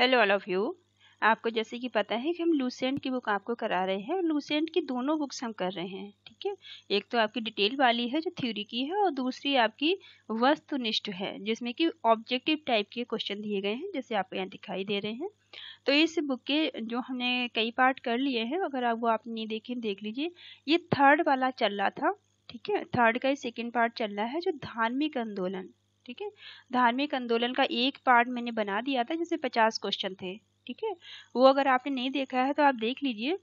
hello all of you आपको जैसे कि पता है कि हम लूसेंट की बुक आपको करा रहे हैं और लूसेंट की दोनों बुक्स हम कर रहे हैं ठीक है एक तो आपकी डिटेल वाली है जो थ्योरी की है और दूसरी आपकी वस्तुनिष्ठ है जिसमें कि ऑब्जेक्टिव टाइप के क्वेश्चन दिए गए हैं जैसे आपको यहाँ दिखाई दे रहे हैं तो इस बुक के जो हमने कई पार्ट कर लिए हैं अगर आप वो आप नहीं देखें देख लीजिए ये थर्ड वाला चल रहा था ठीक है थर्ड का ही सेकेंड पार्ट चल रहा है जो धार्मिक आंदोलन ठीक है धार्मिक आंदोलन का एक पार्ट मैंने बना दिया था जिसमें पचास क्वेश्चन थे ठीक है वो अगर आपने नहीं देखा है तो आप देख लीजिए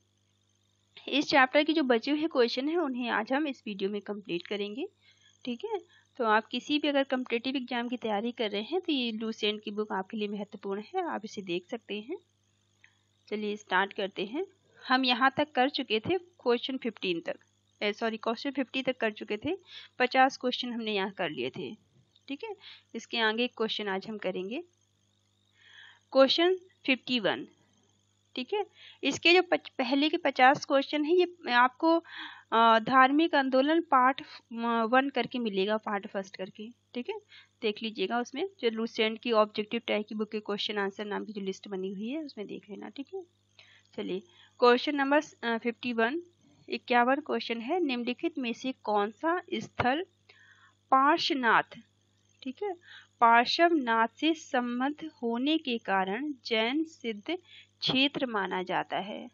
इस चैप्टर के जो बचे हुए क्वेश्चन हैं उन्हें आज हम इस वीडियो में कंप्लीट करेंगे ठीक है तो आप किसी भी अगर कम्पिटेटिव एग्जाम की तैयारी कर रहे हैं तो ये लूसेंट की बुक आपके लिए महत्वपूर्ण है आप इसे देख सकते हैं चलिए स्टार्ट करते हैं हम यहाँ तक कर चुके थे क्वेश्चन फिफ्टीन तक सॉरी क्वेश्चन फिफ्टी तक कर चुके थे पचास क्वेश्चन हमने यहाँ कर लिए थे ठीक है इसके आगे एक क्वेश्चन आज हम करेंगे क्वेश्चन फिफ्टी वन ठीक है इसके जो पच, पहले के पचास क्वेश्चन है ये आपको धार्मिक आंदोलन पार्ट वन करके मिलेगा पार्ट फर्स्ट करके ठीक है देख लीजिएगा उसमें जो लूसेंट की ऑब्जेक्टिव टाइप की बुक के क्वेश्चन आंसर नाम की जो लिस्ट बनी हुई है उसमें देख लेना ठीक है चलिए क्वेश्चन नंबर फिफ्टी वन इक्यावन क्वेश्चन है निम्नलिखित में से कौन सा स्थल पार्शनाथ ठीक है पार्श्वनाथ से संबंध होने के कारण जैन सिद्ध क्षेत्र माना जाता है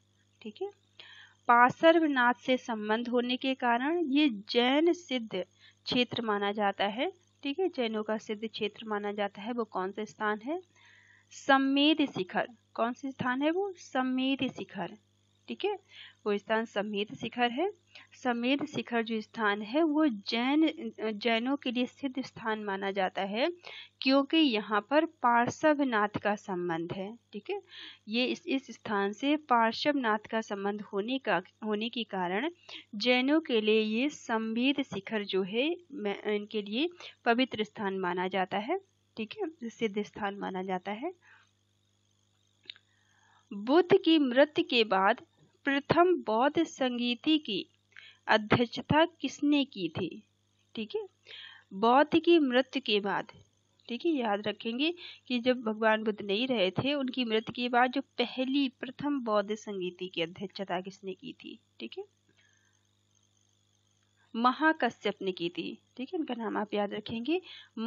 ठीक है नाथ से संबंध होने के कारण ये जैन सिद्ध क्षेत्र माना जाता है ठीक है जैनों का सिद्ध क्षेत्र माना जाता है वो कौन सा स्थान है सम्मेद शिखर कौन सा स्थान है वो सम्मेद शिखर ठीक है वो स्थान समेत शिखर है समेत शिखर जो स्थान है वो जैन जैनों के लिए सिद्ध स्थान माना जाता है क्योंकि यहाँ पर पार्श्वनाथ का संबंध है ठीक है ये इस इस स्थान से पार्श्वनाथ का संबंध होने का होने के कारण जैनों के लिए ये संभेद शिखर जो है इनके लिए पवित्र स्थान माना जाता है ठीक है सिद्ध स्थान माना जाता है बुद्ध की मृत्यु के बाद प्रथम बौद्ध संगीति की अध्यक्षता किसने की थी ठीक है बौद्ध की मृत्यु के बाद ठीक है याद रखेंगे कि जब भगवान बुद्ध नहीं रहे थे उनकी मृत्यु के बाद जो पहली प्रथम बौद्ध संगीति की अध्यक्षता किसने की थी ठीक है महाकश्यप ने की थी ठीक है इनका नाम आप याद रखेंगे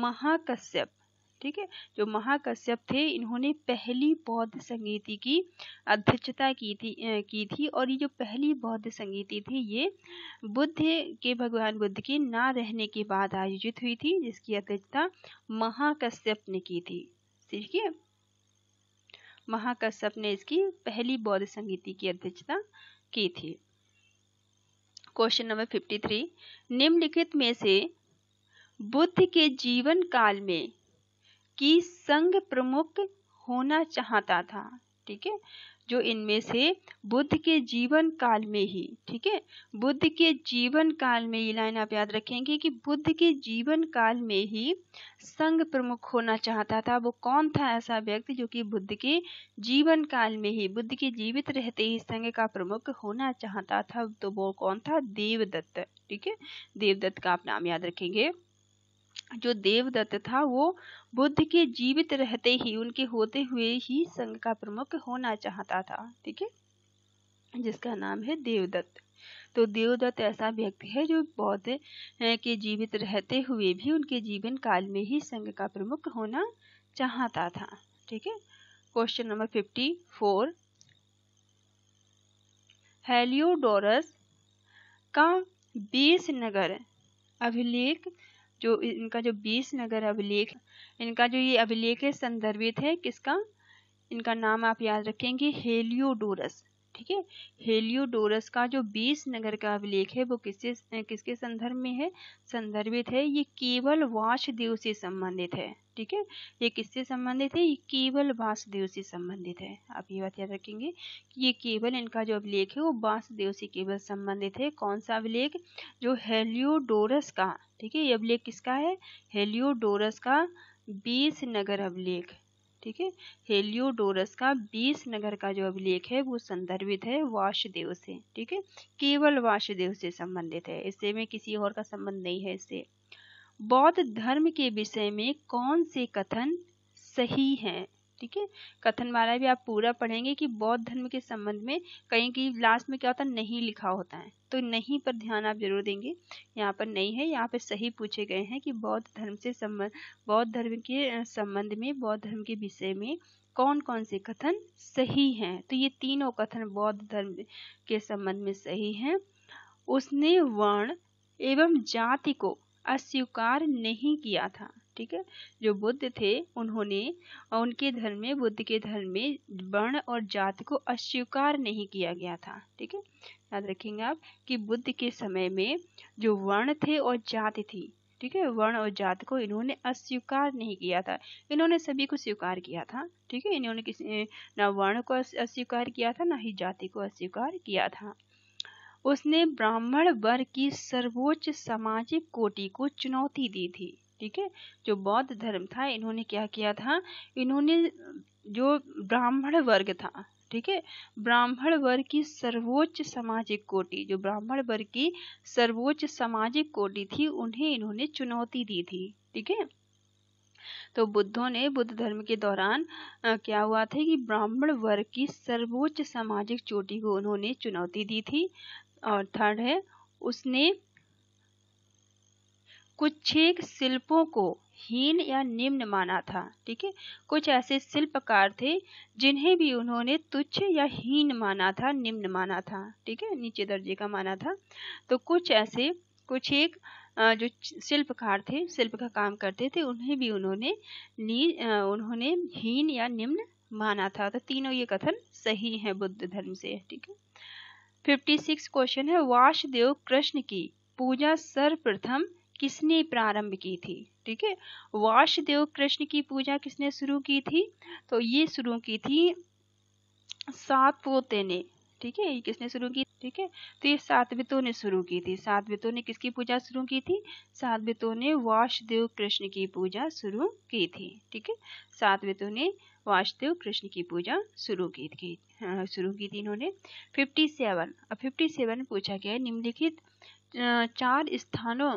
महाकश्यप ठीक है जो महाकश्यप थे इन्होंने पहली बौद्ध संगीति की अध्यक्षता की थी की थी और ये जो पहली बौद्ध संगीति थी ये बुद्ध के भगवान बुद्ध के ना रहने के बाद आयोजित हुई थी जिसकी अध्यक्षता महाकश्यप ने की थी ठीक है महाकश्यप ने इसकी पहली बौद्ध संगीति की अध्यक्षता की थी क्वेश्चन नंबर फिफ्टी थ्री निम्नलिखित में से बुद्ध के जीवन काल में की संघ प्रमुख होना चाहता था ठीक है जो इनमें से बुद्ध के जीवन काल में ही ठीक है बुद्ध के जीवन काल में ये लाइन आप याद रखेंगे कि बुद्ध के जीवन काल में ही संघ प्रमुख होना चाहता था वो कौन था ऐसा व्यक्ति जो कि बुद्ध के जीवन काल में ही बुद्ध के जीवित रहते ही संघ का प्रमुख होना चाहता था तो वो कौन था देवदत्त ठीक है देवदत्त का आप नाम याद रखेंगे जो देवदत्त था वो बुद्ध के जीवित रहते ही उनके होते हुए ही संघ का प्रमुख होना चाहता था ठीक है जिसका नाम है देवदत्त तो देवदत्त ऐसा व्यक्ति है जो बौद्ध के जीवित रहते हुए भी उनके जीवन काल में ही संघ का प्रमुख होना चाहता था ठीक है question number fifty four Heliodorus का बीस नगर अभिलेख जो इनका जो बीस नगर अभिलेख इनका जो ये अभिलेख है संदर्भित है किसका इनका नाम आप याद रखेंगे हेलियोडोरस ठीक है हेलियोडोरस का जो बीस नगर का अभिलेख है वो किससे किसके संदर्भ में है संदर्भित है ये केवल वासदेव से संबंधित है ठीक है ये किससे संबंधित है ये केवल वासुदेव से संबंधित है आप ये बात याद रखेंगे कि ये केवल इनका जो अभिलेख है वो वासुदेव से केवल संबंधित है कौन सा अभिलेख जो हेलियोडोरस का ठीक है ये अभिलेख किसका है हेलियोडोरस का बीस नगर अभिलेख ठीक है हेलियोडोरस का बीस नगर का जो अभिलेख है वो संदर्भित है वासुदेव से ठीक है केवल वासुदेव से संबंधित है इससे में किसी और का संबंध नहीं है इससे बौद्ध धर्म के विषय में कौन से कथन सही हैं ठीक है कथन वाला भी आप पूरा पढ़ेंगे कि बौद्ध धर्म के संबंध में कहीं की लास्ट में क्या होता है नहीं लिखा होता है तो नहीं पर ध्यान आप जरूर देंगे यहाँ पर नहीं है यहाँ पर सही पूछे गए हैं कि बौद्ध धर्म से संबंध बौद्ध धर्म के संबंध में बौद्ध धर्म के विषय में कौन कौन से कथन सही हैं तो ये तीनों कथन बौद्ध धर्म के संबंध में सही हैं उसने वर्ण एवं जाति को अस्वीकार नहीं किया था ठीक है जो बुद्ध थे उन्होंने उनके धर्म में बुद्ध के धर्म में वर्ण और जात को अस्वीकार नहीं किया गया था ठीक है याद रखेंगे आप कि बुद्ध के समय में जो वर्ण थे और जाति थी ठीक है वर्ण और जात को इन्होंने अस्वीकार नहीं किया था इन्होंने सभी को स्वीकार किया था ठीक है इन्होंने किसी ना वर्ण को अस्वीकार किया था ना ही जाति को अस्वीकार किया था उसने ब्राह्मण वर्ग की सर्वोच्च सामाजिक कोटि को चुनौती दी थी ठीक है जो बौद्ध धर्म था इन्होंने क्या किया था इन्होंने जो ब्राह्मण वर्ग था ठीक है ब्राह्मण वर्ग की सर्वोच्च सामाजिक कोटि जो ब्राह्मण वर्ग की सर्वोच्च सामाजिक कोटि थी उन्हें इन्होंने चुनौती दी थी ठीक है तो बुद्धों ने बुद्ध धर्म के दौरान आ, क्या हुआ था कि ब्राह्मण वर्ग की सर्वोच्च सामाजिक चोटी को उन्होंने चुनौती दी थी और थर्ड है उसने कुछ शिल्पों को हीन या निम्न माना था ठीक है कुछ ऐसे शिल्पकार थे जिन्हें भी उन्होंने तुच्छ या हीन माना था निम्न माना था ठीक है नीचे दर्जे का माना था तो कुछ ऐसे कुछ एक जो शिल्पकार थे शिल्प का काम करते थे उन्हें भी उन्होंने नी उन्होंने हीन या निम्न माना था तो तीनों ये कथन सही है बुद्ध धर्म से ठीक है फिफ्टी सिक्स क्वेश्चन है वासुदेव कृष्ण की पूजा सर्वप्रथम किसने प्रारंभ की थी ठीक है वासुदेव कृष्ण की पूजा किसने शुरू की थी तो ये शुरू की थी सात पोते ने ठीक है ये किसने शुरू की ठीक है तो ये सातवितों ने शुरू की थी सातवितों ने किसकी पूजा शुरू की थी सातवितों ने वासुदेव कृष्ण की पूजा शुरू की थी ठीक है सातवितों ने वासुदेव कृष्ण की पूजा शुरू की थी हाँ, शुरू की थी इन्होंने फिफ्टी सेवन अब फिफ्टी सेवन पूछा गया है निम्नलिखित चार स्थानों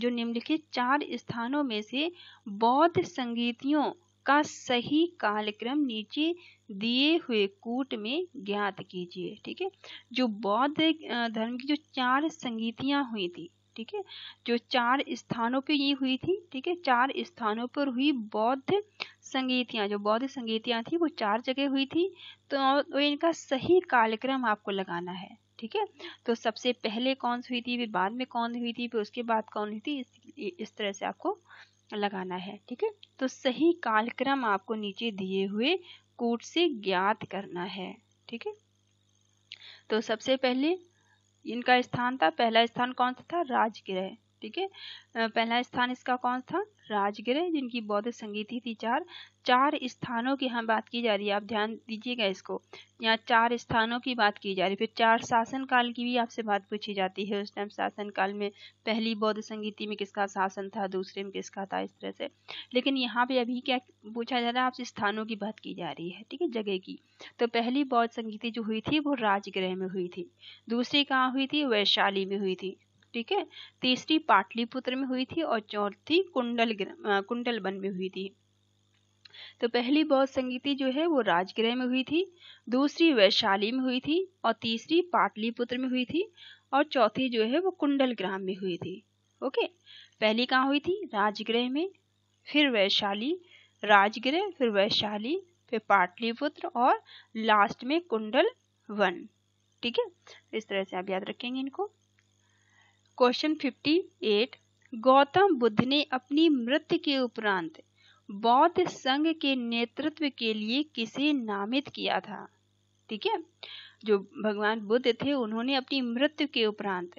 जो निम्नलिखित चार स्थानों में से बौद्ध संगीतियों का सही कालक्रम नीचे दिए हुए कूट में ज्ञात कीजिए ठीक है जो बौद्ध धर्म की जो चार संगीतियाँ हुई थी ठीक है जो चार स्थानों पे ये हुई थी ठीक है चार स्थानों पर हुई बौद्ध संगीतियाँ जो बौद्ध संगीतियाँ थी वो चार जगह हुई थी तो इनका सही कालक्रम आपको लगाना है ठीक है तो सबसे पहले कौन सी हुई थी फिर बाद में कौन हुई थी फिर उसके बाद कौन हुई थी इस, इस तरह से आपको लगाना है ठीक है तो सही कालक्रम आपको नीचे दिए हुए कोट से ज्ञात करना है ठीक है तो सबसे पहले इनका स्थान था पहला स्थान कौन सा था राजगृह ठीक है पहला स्थान इसका कौन था राजगिरह जिनकी बौद्ध संगीति थी चार चार स्थानों की हम बात की जा रही है आप ध्यान दीजिएगा इसको यहाँ चार स्थानों की बात की जा रही है फिर चार शासन काल की भी आपसे बात पूछी जाती है उस टाइम शासन काल में पहली बौद्ध संगीति में किसका शासन था दूसरे में किसका था इस तरह से लेकिन यहाँ पे अभी क्या पूछा जा रहा है आपसे स्थानों की बात की जा रही है ठीक है जगह की तो पहली बौद्ध संगीति जो हुई थी वो राजगृह में हुई थी दूसरी कहाँ हुई थी वैशाली में हुई थी ठीक है तीसरी पाटलिपुत्र में हुई थी और चौथी कुंडल कुंडल वन में हुई थी तो पहली बौद्ध संगीति जो है वो राजगृह में हुई थी दूसरी वैशाली में हुई थी और तीसरी पाटलिपुत्र में हुई थी और चौथी जो है वो कुंडल ग्राम में हुई थी ओके पहली कहाँ हुई थी राजगृह में फिर वैशाली राजगृह फिर वैशाली फिर पाटलिपुत्र और लास्ट में कुंडल वन ठीक है इस तरह से आप याद रखेंगे इनको क्वेश्चन 58 गौतम बुद्ध ने अपनी मृत्यु के उपरांत बौद्ध संघ के नेतृत्व के लिए किसे नामित किया था ठीक है जो भगवान बुद्ध थे उन्होंने अपनी मृत्यु के उपरांत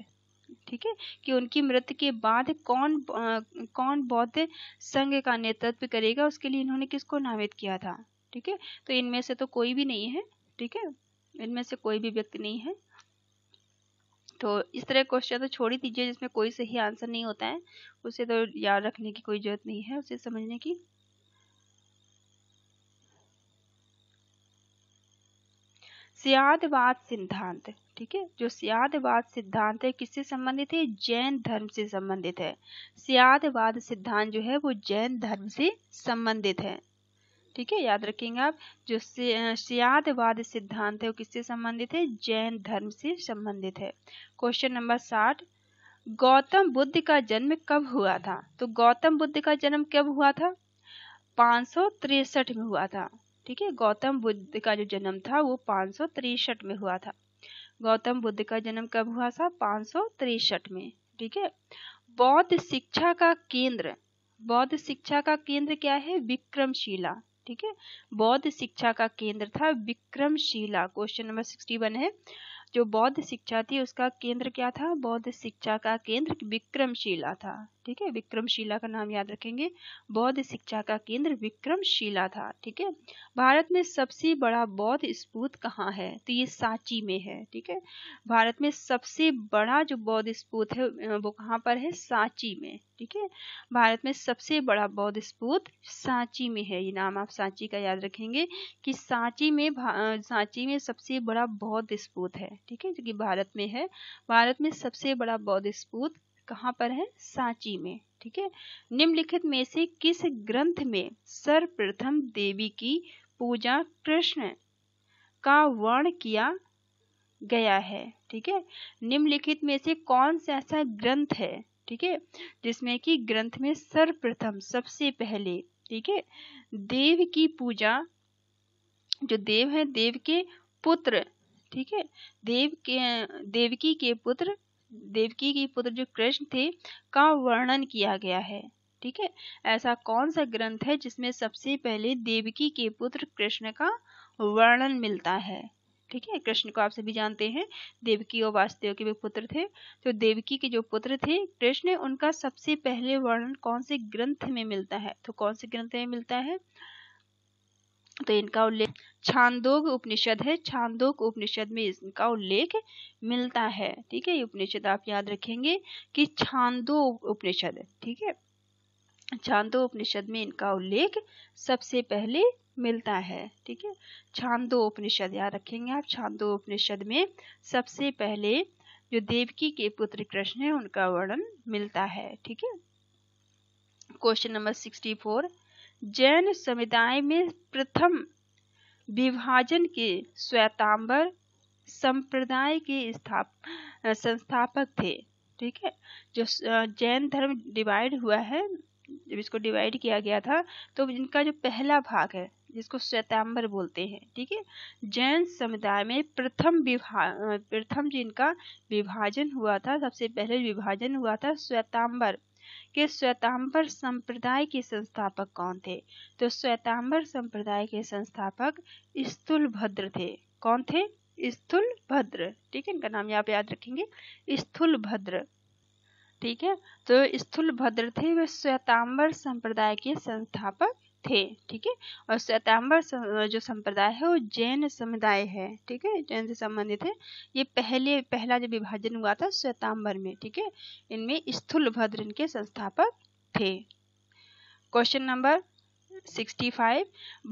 ठीक है कि उनकी मृत्यु के बाद कौन कौन बौद्ध संघ का नेतृत्व करेगा उसके लिए इन्होंने किसको नामित किया था ठीक है तो इनमें से तो कोई भी नहीं है ठीक है इनमें से कोई भी व्यक्ति नहीं है तो इस तरह क्वेश्चन तो छोड़ ही दीजिए जिसमें कोई सही आंसर नहीं होता है उसे तो याद रखने की कोई ज़रूरत नहीं है उसे समझने की सियादवाद सिद्धांत ठीक है जो सियादवाद सिद्धांत है किससे संबंधित है जैन धर्म से संबंधित है सियादवाद सिद्धांत जो है वो जैन धर्म से संबंधित है ठीक है याद रखेंगे आप जो सियादवाद सिद्धांत है वो किससे संबंधित है जैन धर्म से संबंधित है क्वेश्चन नंबर साठ गौतम बुद्ध का जन्म कब हुआ था तो गौतम बुद्ध का जन्म कब हुआ था पाँच में हुआ था ठीक है गौतम बुद्ध का जो जन्म था वो पाँच में हुआ था गौतम बुद्ध का जन्म कब हुआ था पाँच में ठीक है बौद्ध शिक्षा का केंद्र बौद्ध शिक्षा का केंद्र क्या है विक्रमशिला ठीक है बौद्ध शिक्षा का केंद्र था Vikramshila question number sixty one है जो बौद्ध शिक्षा थी उसका केंद्र क्या था बौद्ध शिक्षा का केंद्र विक्रमशिला था ठीक है विक्रमशिला का नाम याद रखेंगे बौद्ध शिक्षा का केंद्र विक्रमशिला था ठीक है भारत में सबसे बड़ा बौद्ध स्पूत कहाँ है तो ये सांची में है ठीक है भारत में सबसे बड़ा जो बौद्ध स्पूत है वो कहाँ पर है सांची में ठीक है भारत में सबसे बड़ा बौद्ध स्पूत सांची में है ये नाम आप सांची का याद रखेंगे कि सांची में सांची में सबसे बड़ा बौद्ध स्पूत है ठीक है जो कि भारत में है भारत में सबसे बड़ा बौद्ध स्पूत कहाँ पर है सांची में ठीक है निम्नलिखित में से किस ग्रंथ में सर्वप्रथम देवी की पूजा कृष्ण का वर्ण किया गया है ठीक है निम्नलिखित में से कौन सा ऐसा ग्रंथ है ठीक है जिसमें कि ग्रंथ में सर्वप्रथम सबसे पहले ठीक है देव की पूजा जो देव है देव के पुत्र ठीक है देव के देवकी के पुत्र देवकी की पुत्र जो कृष्ण थे का वर्णन किया गया है ठीक है ऐसा कौन सा ग्रंथ है जिसमें सबसे पहले देवकी के पुत्र कृष्ण का वर्णन मिलता है ठीक है कृष्ण को आप सभी जानते हैं देवकी और वासुदेव के भी पुत्र थे तो देवकी के जो पुत्र थे कृष्ण उनका सबसे पहले वर्णन कौन से ग्रंथ में मिलता है तो कौन से ग्रंथ में मिलता है तो इनका उल्लेख छांदोग उपनिषद है छांदोग उपनिषद में इनका उल्लेख मिलता है ठीक है ये उपनिषद आप याद रखेंगे कि छांदो उपनिषद ठीक है छांदो उपनिषद में इनका उल्लेख सबसे पहले मिलता है ठीक है छांदो उपनिषद याद रखेंगे आप छांदो उपनिषद में सबसे पहले जो देवकी के पुत्र कृष्ण है उनका वर्णन मिलता है ठीक है क्वेश्चन नंबर सिक्सटी फोर जैन समुदाय में प्रथम विभाजन के श्वेतांबर संप्रदाय के स्थाप संस्थापक थे ठीक है जो जैन धर्म डिवाइड हुआ है जब इसको डिवाइड किया गया था तो इनका जो पहला भाग है जिसको श्वेतांबर बोलते हैं ठीक है जैन समुदाय में प्रथम विभा प्रथम जिनका विभाजन हुआ था सबसे पहले विभाजन हुआ था श्वेतांबर कि श्वेतांबर संप्रदाय के संस्थापक कौन थे तो श्वेतांबर संप्रदाय के संस्थापक स्थूलभद्र थे कौन थे स्थूल भद्र ठीक है इनका नाम यहाँ पे याद रखेंगे स्थूलभद्र ठीक है तो स्थूल भद्र थे वे श्वेतांबर संप्रदाय के संस्थापक थे ठीक है और श्वेतांबर जो संप्रदाय है वो जैन समुदाय है ठीक है जैन से संबंधित है ये पहले पहला जो विभाजन हुआ था श्वेतांबर में ठीक है इनमें स्थूल भद्र इनके संस्थापक थे क्वेश्चन नंबर 65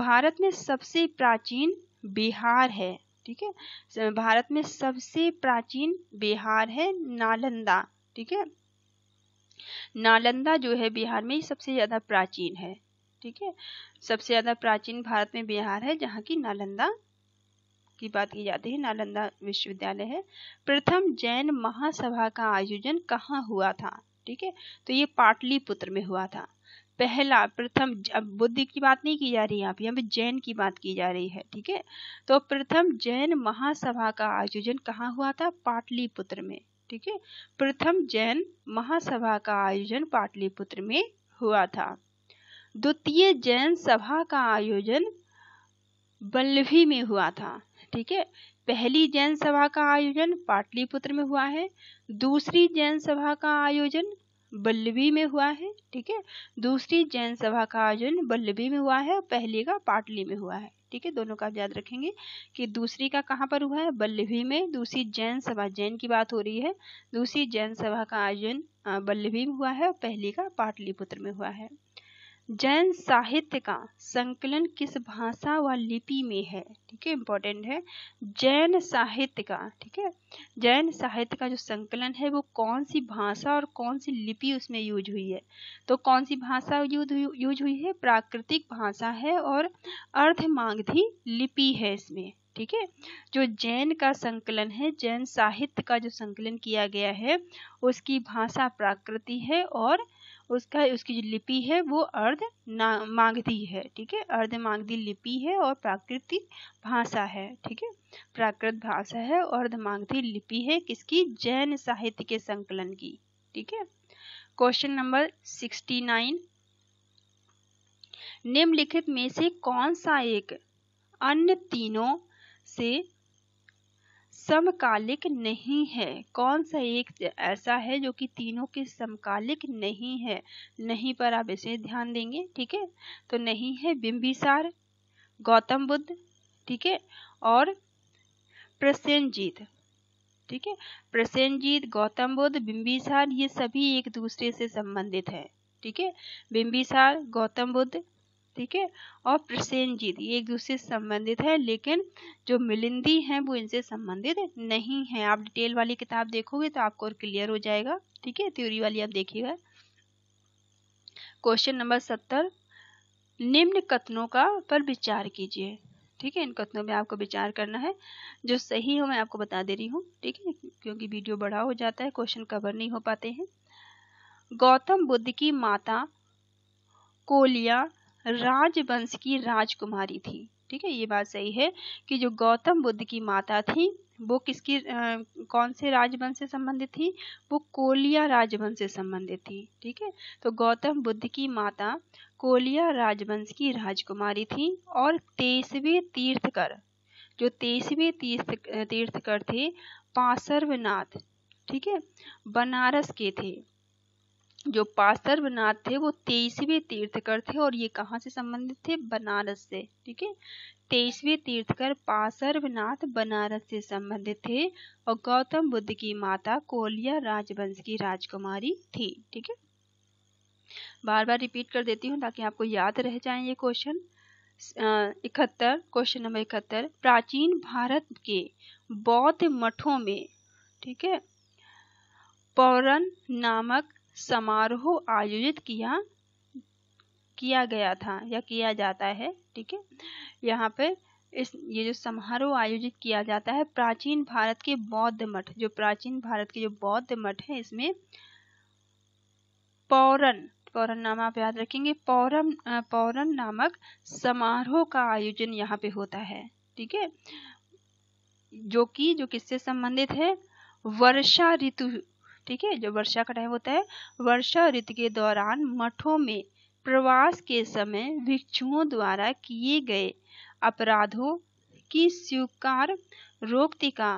भारत में सबसे प्राचीन बिहार है ठीक है भारत में सबसे प्राचीन बिहार है नालंदा ठीक है नालंदा जो है बिहार में सबसे ज़्यादा प्राचीन है ठीक है सबसे ज़्यादा प्राचीन भारत में बिहार है जहाँ की नालंदा की बात की जाती है नालंदा विश्वविद्यालय है प्रथम जैन महासभा का आयोजन कहाँ हुआ था ठीक है तो ये पाटलिपुत्र में हुआ था पहला प्रथम अब बुद्ध की बात नहीं की जा रही है यहाँ पे जैन की बात की जा रही है ठीक है तो प्रथम जैन महासभा का आयोजन कहाँ हुआ था पाटलिपुत्र में ठीक है प्रथम जैन महासभा का आयोजन पाटलिपुत्र में हुआ था द्वितीय जैन सभा का आयोजन बल्लभी में हुआ था ठीक है पहली जैन सभा का आयोजन पाटलिपुत्र में हुआ है दूसरी जैन सभा का आयोजन बल्लभी में हुआ है ठीक है दूसरी जैन सभा का आयोजन बल्लभी में हुआ है और पहली का पाटली में हुआ है ठीक है दोनों का आप याद रखेंगे कि दूसरी का कहाँ पर हुआ है बल्लभी में दूसरी जैन सभा जैन की बात हो रही है दूसरी जैन सभा का आयोजन बल्लभी में हुआ है और पहली का पाटलिपुत्र में हुआ है जैन साहित्य का संकलन किस भाषा व लिपि में है ठीक है इम्पोर्टेंट है जैन साहित्य का ठीक है जैन साहित्य का जो संकलन है वो कौन सी भाषा और कौन सी लिपि उसमें यूज हुई है तो कौन सी भाषा यूज हुई है प्राकृतिक भाषा है और अर्धमागधी लिपि है इसमें ठीक है जो जैन का संकलन है जैन साहित्य का जो संकलन किया गया है उसकी भाषा प्राकृति है और उसका उसकी जो लिपि है वो अर्ध मागधी है ठीक है अर्ध मागधी लिपि है और प्राकृतिक भाषा है ठीक है प्राकृत भाषा है अर्ध मागधी लिपि है किसकी जैन साहित्य के संकलन की ठीक है क्वेश्चन नंबर सिक्सटी नाइन निम्नलिखित में से कौन सा एक अन्य तीनों से समकालिक नहीं है कौन सा एक ऐसा है जो कि तीनों के समकालिक नहीं है नहीं पर आप इसे ध्यान देंगे ठीक है तो नहीं है बिंबिसार गौतम बुद्ध ठीक है और प्रसेंजीत ठीक है प्रसेंजीत गौतम बुद्ध बिंबिसार ये सभी एक दूसरे से संबंधित है ठीक है बिंबिसार गौतम बुद्ध ठीक है और प्रसेनजीत ये एक दूसरे से संबंधित है लेकिन जो मिलिंदी हैं वो इनसे संबंधित नहीं है आप डिटेल वाली किताब देखोगे तो आपको और क्लियर हो जाएगा ठीक है थ्योरी वाली आप देखिएगा क्वेश्चन नंबर सत्तर निम्न कथनों का पर विचार कीजिए ठीक है इन कथनों में आपको विचार करना है जो सही हो मैं आपको बता दे रही हूँ ठीक है क्योंकि वीडियो बड़ा हो जाता है क्वेश्चन कवर नहीं हो पाते हैं गौतम बुद्ध की माता कोलिया राजवंश की राजकुमारी थी ठीक है ये बात सही है कि जो गौतम बुद्ध की माता थी वो किसकी आ, कौन से राजवंश से संबंधित थी वो कोलिया राजवंश से संबंधित थी ठीक है तो गौतम बुद्ध की माता कोलिया राजवंश की राजकुमारी थी और तेईसवें तीर्थकर जो तेईसवें तीर्थ तीर्थकर थे पासर्वनाथ ठीक है बनारस के थे जो पास्तर थे वो तेईसवें तीर्थकर थे और ये कहाँ से संबंधित थे बनारस से ठीक है तेईसवें तीर्थकर पासर्वनाथ बनारस से संबंधित थे और गौतम बुद्ध की माता कोलिया राजवंश की राजकुमारी थी ठीक है बार बार रिपीट कर देती हूँ ताकि आपको याद रह जाए ये क्वेश्चन इकहत्तर क्वेश्चन नंबर इकहत्तर प्राचीन भारत के बौद्ध मठों में ठीक है पौरन नामक समारोह आयोजित किया किया गया था या किया जाता है ठीक है यहाँ पे इस ये जो समारोह आयोजित किया जाता है प्राचीन भारत के बौद्ध मठ जो प्राचीन भारत के जो बौद्ध मठ है इसमें पौरन पौरन नाम आप याद रखेंगे पौरम पौरन नामक समारोह का आयोजन यहाँ पे होता है ठीक है जो कि जो किससे संबंधित है वर्षा ऋतु ठीक है जो वर्षा का टाइम होता है वर्षा ऋतु के दौरान मठों में प्रवास के समय भिक्षुओं द्वारा किए गए अपराधों की स्वीकार रोकती का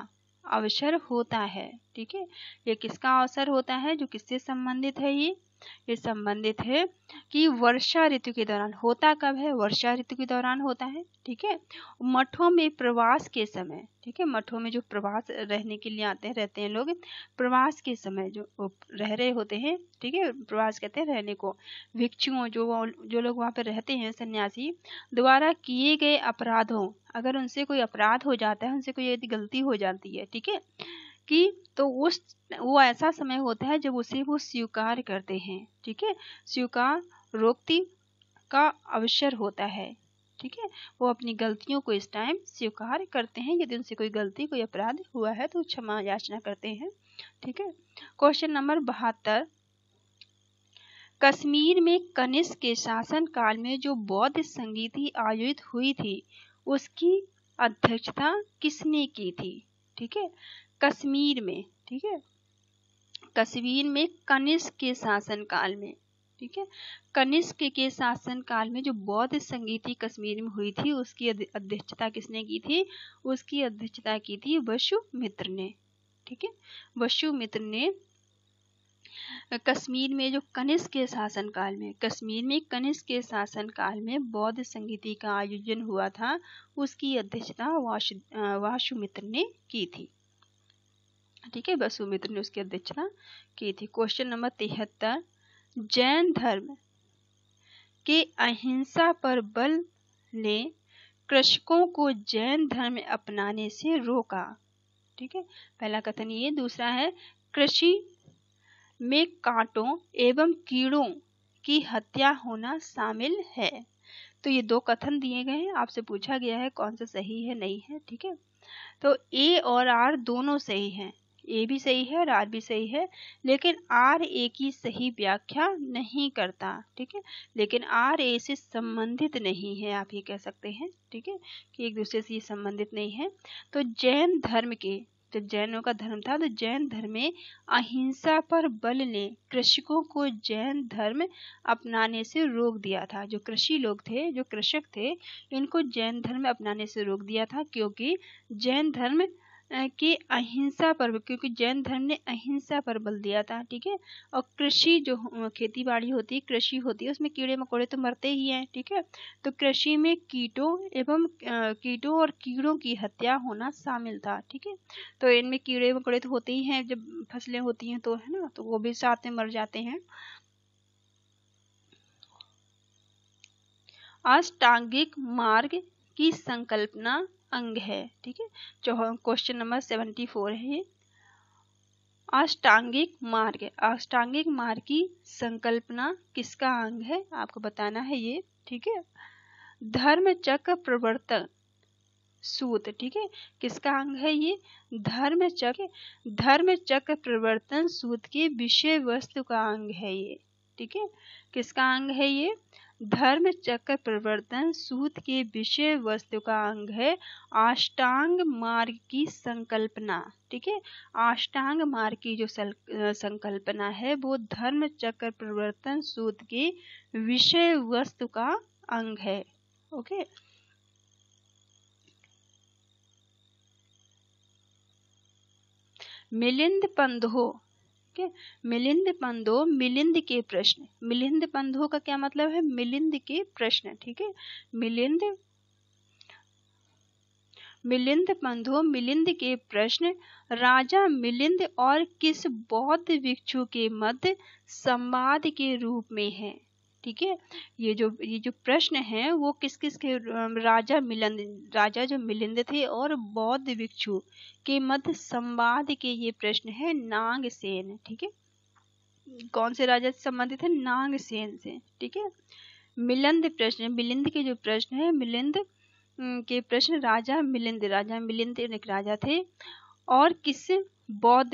अवसर होता है ठीक है ये किसका अवसर होता है जो किससे संबंधित है ये ये संबंधित है कि वर्षा ऋतु के दौरान होता कब है वर्षा ऋतु के दौरान होता है ठीक है मठों में प्रवास के समय ठीक है मठों में जो प्रवास रहने के लिए आते हैं रहते हैं लोग प्रवास के समय जो रह रहे होते हैं ठीक है प्रवास कहते हैं रहने को भिक्षुओं जो जो लोग वहाँ पर रहते हैं सन्यासी द्वारा किए गए अपराधों अगर उनसे कोई अपराध हो जाता है उनसे कोई यदि गलती हो जाती है ठीक है कि तो उस वो ऐसा समय होता है जब उसे वो स्वीकार करते हैं ठीक है स्वीकार रोकती का अवसर होता है ठीक है वो अपनी गलतियों को इस टाइम स्वीकार करते हैं यदि उनसे कोई गलती कोई अपराध हुआ है तो क्षमा याचना करते हैं ठीक है क्वेश्चन नंबर बहत्तर कश्मीर में कनिष्क के शासन काल में जो बौद्ध संगीति आयोजित हुई थी उसकी अध्यक्षता किसने की थी ठीक है कश्मीर में ठीक है कश्मीर में कनिष्क के शासनकाल में ठीक है कनिष्क के शासनकाल में जो बौद्ध संगीति कश्मीर में हुई थी उसकी अध्यक्षता किसने की थी उसकी अध्यक्षता की थी मित्र ने ठीक है मित्र ने कश्मीर में जो कनिष्क के शासनकाल में कश्मीर में कनिष्क के शासनकाल में बौद्ध संगीति का आयोजन हुआ था उसकी अध्यक्षता वाशु वाशुमित्र ने की थी ठीक है वसुमित्र ने उसकी अध्यक्षता की थी क्वेश्चन नंबर तिहत्तर जैन धर्म के अहिंसा पर बल ने कृषकों को जैन धर्म अपनाने से रोका ठीक है पहला कथन ये दूसरा है कृषि में कांटों एवं कीड़ों की हत्या होना शामिल है तो ये दो कथन दिए गए हैं आपसे पूछा गया है कौन सा सही है नहीं है ठीक है तो ए और आर दोनों सही हैं ए भी सही है और आर भी सही है लेकिन आर ए की सही व्याख्या नहीं करता ठीक है लेकिन आर ए से संबंधित नहीं है आप ये कह सकते हैं ठीक है कि एक दूसरे से ये संबंधित नहीं है तो जैन धर्म के जब तो जैनों का धर्म था तो जैन धर्म में अहिंसा पर बल ने कृषकों को जैन धर्म अपनाने से रोक दिया था जो कृषि लोग थे जो कृषक थे इनको जैन धर्म अपनाने से रोक दिया था क्योंकि जैन धर्म कि अहिंसा पर क्योंकि जैन धर्म ने अहिंसा पर बल दिया था ठीक है और कृषि जो खेती बाड़ी होती है कृषि होती है उसमें कीड़े मकोड़े तो मरते ही हैं ठीक है तो कृषि में कीटों एवं कीटों और कीड़ों की हत्या होना शामिल था ठीक है तो इनमें कीड़े मकोड़े तो होते ही हैं जब फसलें होती हैं तो है ना तो वो भी साथ में मर जाते हैं अष्टांगिक मार्ग की संकल्पना अंग है ठीक है जो क्वेश्चन नंबर सेवेंटी फोर है ये अष्टांगिक मार्ग अष्टांगिक मार्ग की संकल्पना किसका अंग है आपको बताना है ये ठीक है धर्म चक्र प्रवर्तन सूत्र ठीक है किसका अंग है ये धर्म चक्र धर्म चक्र प्रवर्तन सूत्र के विषय वस्तु का अंग है ये ठीक है किसका अंग है ये धर्म चक्र प्रवर्तन सूत के विषय वस्तु का अंग है अष्टांग मार्ग की संकल्पना ठीक है अष्टांग मार्ग की जो संकल्पना है वो धर्म चक्र प्रवर्तन सूत के विषय वस्तु का अंग है ओके मिलिंद पंधो ठीक है मिलिंद पंधो मिलिंद के प्रश्न मिलिंद पंधो का क्या मतलब है मिलिंद के प्रश्न ठीक है मिलिंद मिलिंद पंधो मिलिंद के प्रश्न राजा मिलिंद और किस बौद्ध भिक्षु के मध्य संवाद के रूप में है ठीक है ये जो ये जो प्रश्न है वो किस किस के राजा मिलन राजा जो मिलिंद थे और बौद्ध भिक्षु के मध्य संवाद के ये प्रश्न है नागसेन ठीक है कौन से राजा से संबंधित है नागसेन से ठीक है मिलिंद प्रश्न मिलिंद के जो प्रश्न है मिलिंद के प्रश्न राजा मिलिंद राजा मिलिंद एक राजा थे और किस बौद्ध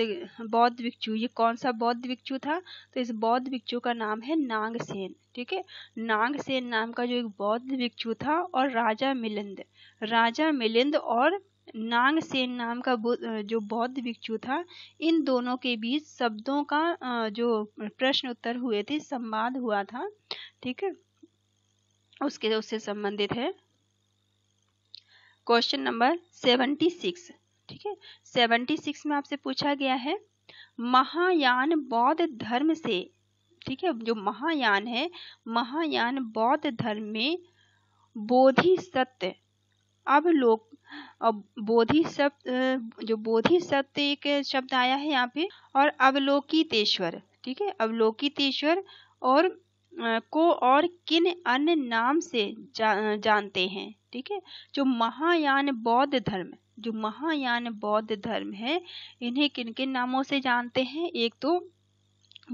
बौद्ध भिक्षु ये कौन सा बौद्ध भिक्षु था तो इस बौद्ध भिक्षु का नाम है नागसेन ठीक है नागसेन नाम का जो एक बौद्ध भिक्षु था और राजा मिलिंद राजा मिलिंद और नागसेन नाम का जो बौद्ध भिक्षु था इन दोनों के बीच शब्दों का जो प्रश्न उत्तर हुए थे संवाद हुआ था ठीक है उसके उससे संबंधित है क्वेश्चन नंबर सेवेंटी सिक्स ठीक है सेवनटी सिक्स में आपसे पूछा गया है महायान बौद्ध धर्म से ठीक है जो महायान है महायान बौद्ध धर्म में सत्य अब लोग अब बोधिसत्व जो सत्य एक शब्द आया है यहाँ पे और अवलोकितेश्वर ठीक है अवलोकितेश्वर और को और किन अन्य नाम से जा, जानते हैं ठीक है जो महायान बौद्ध धर्म जो महायान बौद्ध धर्म है इन्हें किन किन नामों से जानते हैं एक तो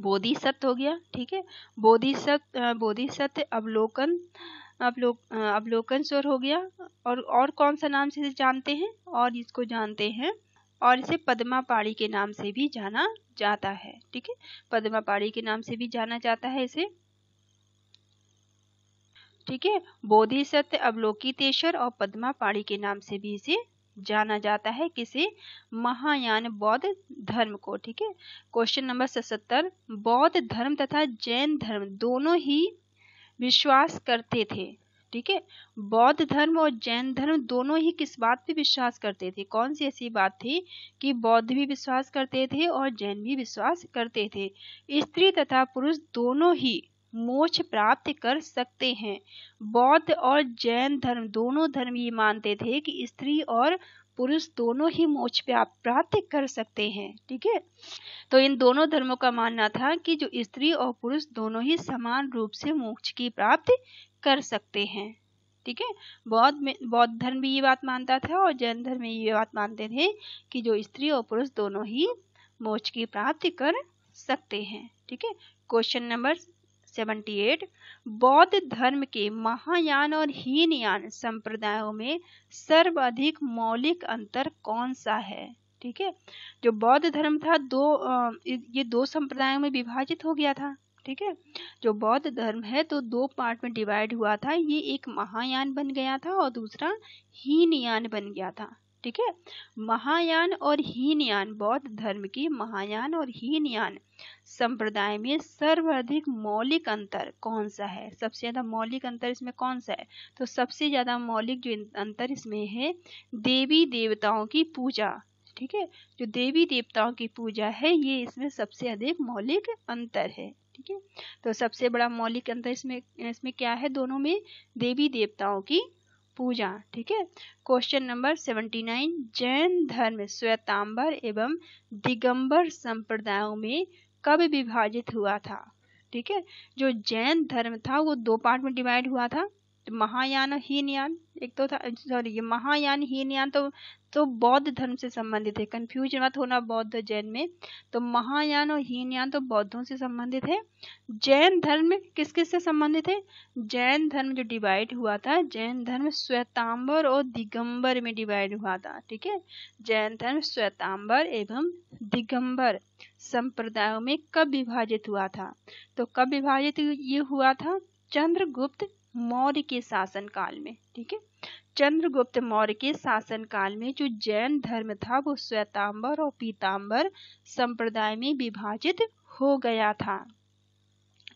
बोधिसत हो गया ठीक है बोधिसत बोधिसत्व अवलोकन अवलोक अवलोकन स्वर हो गया और और कौन सा नाम से जानते हैं और इसको जानते हैं और इसे पदमा पाड़ी के नाम से भी जाना जाता है ठीक है पदमा पाड़ी के नाम से भी जाना जाता है इसे ठीक है बोधिसत्य अवलोकितेश्वर और पदमा पाड़ी के नाम से भी इसे जाना जाता है किसी महायान बौद्ध धर्म को ठीक है क्वेश्चन नंबर सतर बौद्ध धर्म तथा जैन धर्म दोनों ही विश्वास करते थे ठीक है बौद्ध धर्म और जैन धर्म दोनों ही किस बात पे विश्वास करते थे कौन सी ऐसी बात थी कि बौद्ध भी विश्वास करते थे और जैन भी विश्वास करते थे स्त्री तथा पुरुष दोनों ही मोक्ष प्राप्त कर सकते हैं बौद्ध और जैन धर्म दोनों धर्म ये मानते थे कि स्त्री और पुरुष दोनों ही मोक्ष प्राप्त कर सकते हैं ठीक है तो इन दोनों धर्मों का मानना था कि जो स्त्री और पुरुष दोनों ही समान रूप से मोक्ष की प्राप्ति कर सकते हैं ठीक है बौद्ध बौद्ध धर्म भी ये बात मानता था और जैन धर्म में ये बात मानते थे कि जो स्त्री और पुरुष दोनों ही मोक्ष की प्राप्ति कर सकते हैं ठीक है क्वेश्चन नंबर 78 बौद्ध धर्म के महायान और हीनयान संप्रदायों में सर्वाधिक मौलिक अंतर कौन सा है ठीक है जो बौद्ध धर्म था दो ये दो संप्रदायों में विभाजित हो गया था ठीक है जो बौद्ध धर्म है तो दो पार्ट में डिवाइड हुआ था ये एक महायान बन गया था और दूसरा हीनयान बन गया था ठीक है महायान और हीनयान बौद्ध धर्म की महायान और हीनयान संप्रदाय में सर्वाधिक मौलिक अंतर कौन सा है सबसे ज़्यादा मौलिक अंतर इसमें कौन सा है तो सबसे ज़्यादा मौलिक जो अंतर इसमें है देवी देवताओं की पूजा ठीक है जो देवी देवताओं की पूजा है ये इसमें सबसे अधिक मौलिक अंतर है ठीक है तो सबसे बड़ा मौलिक अंतर इसमें इसमें क्या है दोनों में देवी देवताओं की पूजा ठीक है क्वेश्चन नंबर सेवेंटी नाइन जैन धर्म श्वेतांबर एवं दिगंबर संप्रदायों में कब विभाजित हुआ था ठीक है जो जैन धर्म था वो दो पार्ट में डिवाइड हुआ था तो महायान हीनयान एक तो था सॉरी ये महायान यान तो तो बौद्ध धर्म से संबंधित है कंफ्यूज मत होना बौद्ध जैन में तो महायान और हीनयान तो बौद्धों से संबंधित है जैन धर्म किस किस से संबंधित है जैन धर्म जो डिवाइड हुआ था जैन धर्म श्वेतांबर और दिगंबर में डिवाइड हुआ था ठीक है जैन धर्म श्वेतांबर एवं दिगंबर संप्रदायों में कब विभाजित हुआ था तो कब विभाजित ये हुआ था चंद्रगुप्त मौर्य के शासन काल में ठीक है चंद्रगुप्त मौर्य के शासनकाल में जो जैन धर्म था वो श्वेतांबर और पीतांबर संप्रदाय में विभाजित हो गया था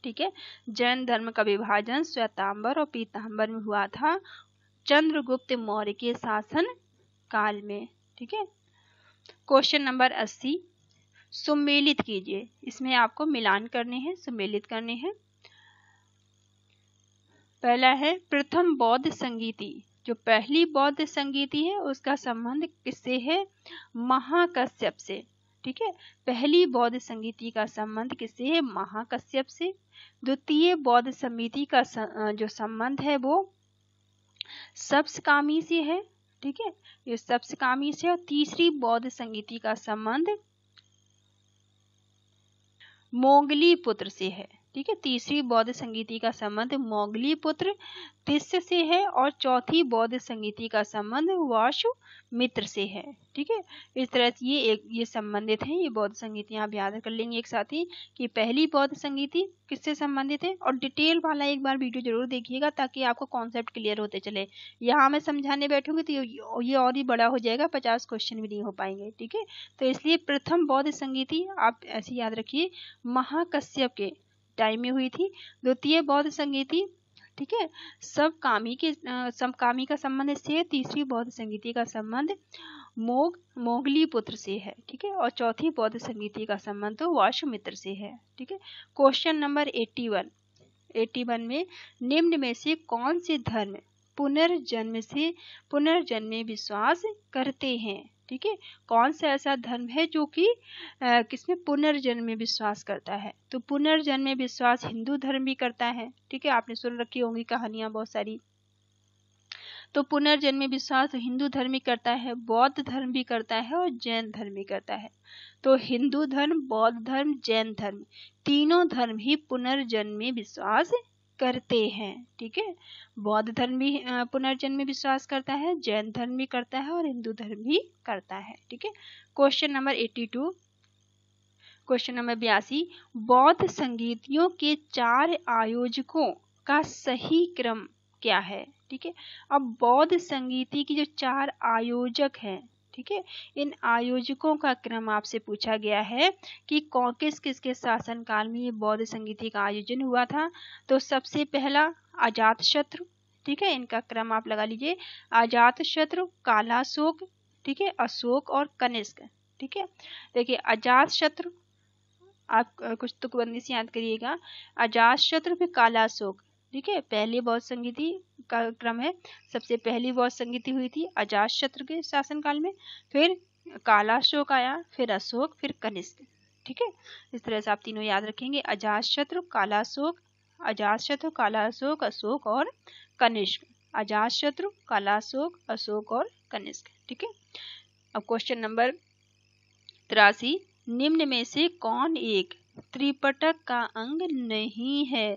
ठीक है जैन धर्म का विभाजन श्वेतांबर और पीतांबर में हुआ था चंद्रगुप्त मौर्य के शासन काल में ठीक है क्वेश्चन नंबर अस्सी सुमेलित कीजिए इसमें आपको मिलान करने हैं सुमेलित करने हैं पहला है प्रथम बौद्ध संगीति जो पहली बौद्ध संगीति है उसका संबंध किससे है महाकश्यप से ठीक है पहली बौद्ध संगीति का संबंध किससे है महाकश्यप से द्वितीय बौद्ध समिति का जो संबंध है वो सप्सकामी से है ठीक है ये सप्सकामी से और तीसरी बौद्ध संगीति का संबंध मोगली पुत्र से है ठीक है तीसरी बौद्ध संगीति का संबंध मोगली पुत्र तिस्य से है और चौथी बौद्ध संगीति का संबंध वाशु मित्र से है ठीक है इस तरह ये एक ये संबंधित है ये बौद्ध संगीतियाँ आप याद कर लेंगे एक साथ ही कि पहली बौद्ध संगीति किससे संबंधित है और डिटेल वाला एक बार वीडियो जरूर देखिएगा ताकि आपको कॉन्सेप्ट क्लियर होते चले यहाँ मैं समझाने बैठूंगी तो ये और ही बड़ा हो जाएगा पचास क्वेश्चन भी नहीं हो पाएंगे ठीक है तो इसलिए प्रथम बौद्ध संगीति आप ऐसी याद रखिए महाकश्यप के टाइम में हुई थी द्वितीय बौद्ध संगीति ठीक है सब कामी के सब कामी का संबंध से तीसरी बौद्ध संगीति का संबंध मोग मोगली पुत्र से है ठीक है और चौथी बौद्ध संगीति का संबंध तो वाशुमित्र से है ठीक है question number eighty one eighty one में निम्न में से कौन से धर्म पुनर्जन्म से पुनर्जन्म में विश्वास करते हैं ठीक है कौन सा ऐसा धर्म है जो कि किसमें पुनर्जन्म में विश्वास करता है तो पुनर्जन्म में विश्वास हिंदू धर्म भी करता है ठीक है आपने सुन रखी होंगी कहानियां बहुत सारी तो पुनर्जन्म विश्वास हिंदू धर्म भी करता है बौद्ध धर्म भी करता है और जैन धर्म भी करता है तो हिंदू धर्म बौद्ध धर्म जैन धर्म तीनों धर्म ही पुनर्जन्म में विश्वास करते हैं ठीक है बौद्ध धर्म भी पुनर्जन्म में विश्वास करता है जैन धर्म भी करता है और हिंदू धर्म भी करता है ठीक है question number eighty two question number बयासी बौद्ध संगीतियों के चार आयोजकों का सही क्रम क्या है ठीक है अब बौद्ध संगीति की जो चार आयोजक हैं ठीक है इन आयोजकों का क्रम आपसे पूछा गया है कि कौन किस किसके शासनकाल में ये बौद्ध संगीति का आयोजन हुआ था तो सबसे पहला आजात शत्रु ठीक है इनका क्रम आप लगा लीजिए आजात शत्रु कालाशोक ठीक है अशोक और कनिष्क ठीक है देखिए अजात शत्रु आप कुछ तुकबंदी से याद करिएगा अजात शत्रु फिर कालाशोक ठीक है पहले बौद्ध संगीति का क्रम है सबसे पहली वौज संगीति हुई थी अजात शत्रु के शासनकाल में फिर कालाशोक आया फिर अशोक फिर कनिष्क ठीक है इस तरह से आप तीनों याद रखेंगे अजात शत्रु कालाशोक अजात शत्रु कालाशोक अशोक और कनिष्क अजात शत्रु कालाशोक अशोक और कनिष्क ठीक है अब क्वेश्चन नंबर तिरासी निम्न में से कौन एक त्रिपटक का अंग नहीं है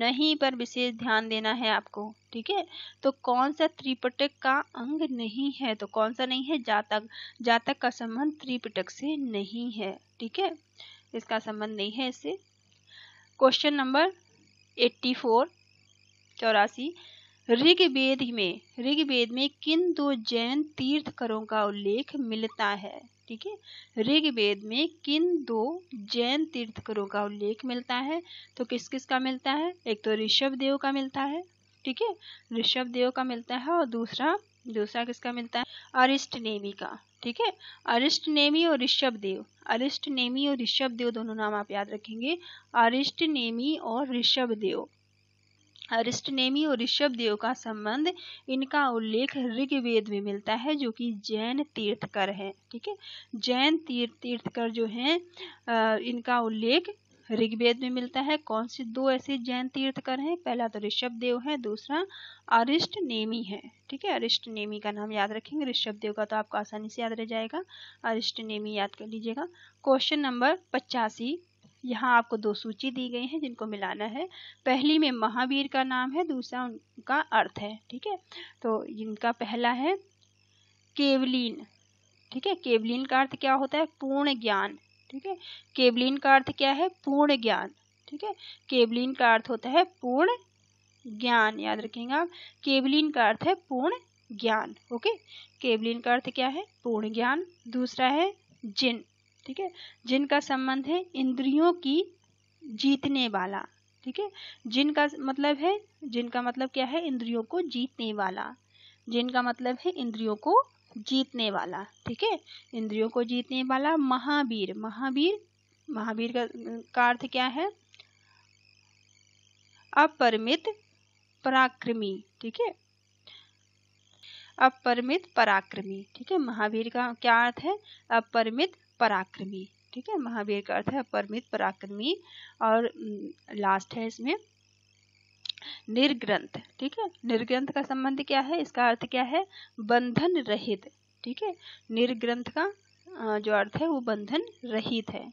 नहीं पर विशेष ध्यान देना है आपको ठीक है तो कौन सा त्रिपटक का अंग नहीं है तो कौन सा नहीं है जातक जातक का संबंध त्रिपटक से नहीं है ठीक है इसका संबंध नहीं है इससे क्वेश्चन नंबर एट्टी फोर चौरासी ऋग्वेद में ऋग्वेद में किन दो जैन तीर्थकरों का उल्लेख मिलता है ठीक है ऋग्वेद में किन दो जैन तीर्थकरों का उल्लेख मिलता है तो किस किस का मिलता है एक तो ऋषभ देव का मिलता है ठीक है ऋषभ देव का मिलता है और दूसरा दूसरा किसका मिलता है अरिष्ट नेमी का ठीक है अरिष्ट नेमी और ऋषभ देव अरिष्ट नेमी और ऋषभ देव दोनों नाम आप याद रखेंगे अरिष्ट नेमी और ऋषभ देव अरिष्ट नेमी और ऋषभ देव का संबंध इनका उल्लेख ऋग्वेद में मिलता है जो कि जैन तीर्थकर है ठीक है जैन तीर्थ तीर्थकर जो है इनका उल्लेख ऋग्वेद में मिलता है कौन से दो ऐसे जैन तीर्थकर हैं पहला तो ऋषभ देव है दूसरा अरिष्ट नेमी है ठीक है अरिष्ट नेमी का नाम याद रखेंगे ऋषभ देव का तो आपको आसानी से याद रह जाएगा अरिष्ट नेमी याद कर लीजिएगा क्वेश्चन नंबर पचासी यहाँ आपको दो सूची दी गई हैं जिनको मिलाना है पहली में महावीर का नाम है दूसरा उनका अर्थ है ठीक है तो इनका पहला है केवलीन ठीक है केवलीन का अर्थ क्या होता है पूर्ण ज्ञान ठीक है केवलीन का अर्थ क्या है पूर्ण ज्ञान ठीक है केवलीन का अर्थ होता है पूर्ण ज्ञान याद रखेंगे आप केवलिन का अर्थ है पूर्ण ज्ञान ओके केवलिन का अर्थ क्या है पूर्ण ज्ञान दूसरा है जिन ठीक है जिनका संबंध है इंद्रियों की जीतने वाला ठीक है जिनका मतलब है जिनका मतलब क्या है इंद्रियों को जीतने वाला जिनका मतलब है इंद्रियों को जीतने वाला ठीक है इंद्रियों को जीतने वाला महावीर महावीर महावीर का, का अर्थ क्या है अपरमित पराक्रमी ठीक है अपरमित पराक्रमी ठीक है महावीर का क्या अर्थ है अपरमित पराक्रमी ठीक है महावीर का अर्थ है अपरमित पराक्रमी और लास्ट है इसमें निर्ग्रंथ ठीक है निर्ग्रंथ का संबंध क्या है इसका अर्थ क्या है बंधन रहित ठीक है निर्ग्रंथ का जो अर्थ है वो बंधन रहित है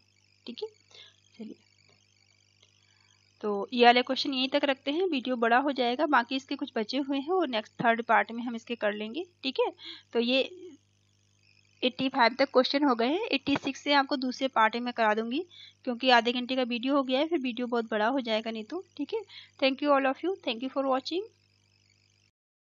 ठीक है चलिए तो ये वाले क्वेश्चन यहीं तक रखते हैं वीडियो बड़ा हो जाएगा बाकी इसके कुछ बचे हुए हैं और नेक्स्ट थर्ड पार्ट में हम इसके कर लेंगे ठीक है तो ये एट्टी फाइव तक क्वेश्चन हो गए हैं एट्टी सिक्स से आपको दूसरे पार्ट में करा दूंगी क्योंकि आधे घंटे का वीडियो हो गया है फिर वीडियो बहुत बड़ा हो जाएगा नहीं तो ठीक है thank you all of you thank you for watching